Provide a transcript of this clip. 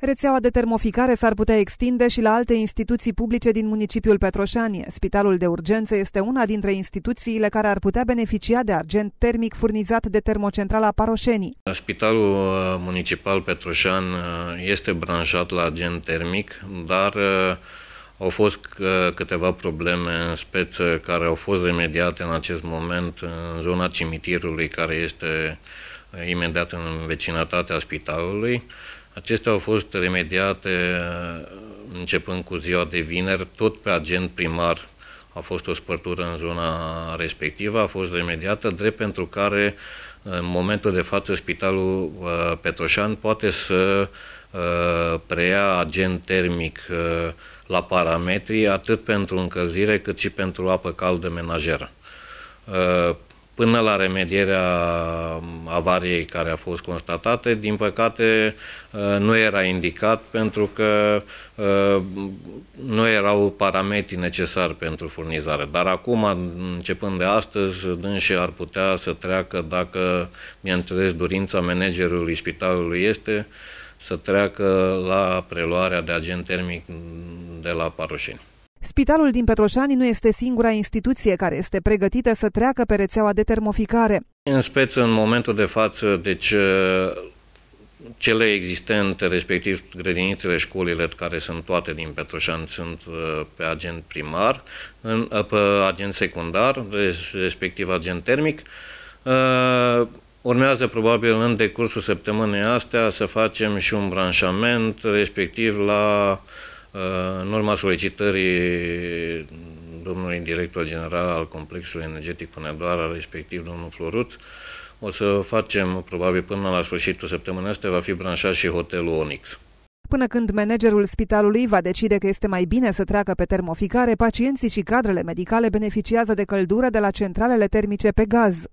Rețeaua de termoficare s-ar putea extinde și la alte instituții publice din municipiul Petroșani. Spitalul de urgență este una dintre instituțiile care ar putea beneficia de argent termic furnizat de termocentrala Paroșenii. Spitalul uh, municipal Petroșan uh, este branșat la argent termic, dar uh, au fost câteva probleme în speță care au fost remediate în acest moment în zona cimitirului care este imediat în vecinătatea spitalului. Acestea au fost remediate uh, începând cu ziua de vineri, tot pe agent primar a fost o spărtură în zona respectivă, a fost remediată, drept pentru care în momentul de față Spitalul uh, Petroșan poate să uh, preia agent termic la parametri, atât pentru încălzire cât și pentru apă caldă menajeră până la remedierea mm, avariei care a fost constatată. Din păcate, uh, nu era indicat pentru că uh, nu erau parametri necesari pentru furnizare. Dar acum, începând de astăzi, dânșii ar putea să treacă, dacă, înțeles dorința managerului spitalului este, să treacă la preluarea de agent termic de la Paroșeni. Spitalul din Petroșani nu este singura instituție care este pregătită să treacă pe rețeaua de termoficare. În speță, în momentul de față, deci ă, cele existente, respectiv grădinițele, școlile care sunt toate din Petroșani, sunt ă, pe agent primar, ă, pe agent secundar, respectiv agent termic. Urmează probabil în decursul săptămânii astea să facem și un branșament, respectiv la uh, în urma solicitării domnului director general al complexului energetic Hunedoara, respectiv domnul Florut, o să facem, probabil până la sfârșitul săptămânii astea, va fi branșat și hotelul Onyx. Până când managerul spitalului va decide că este mai bine să treacă pe termoficare, pacienții și cadrele medicale beneficiază de căldură de la centralele termice pe gaz.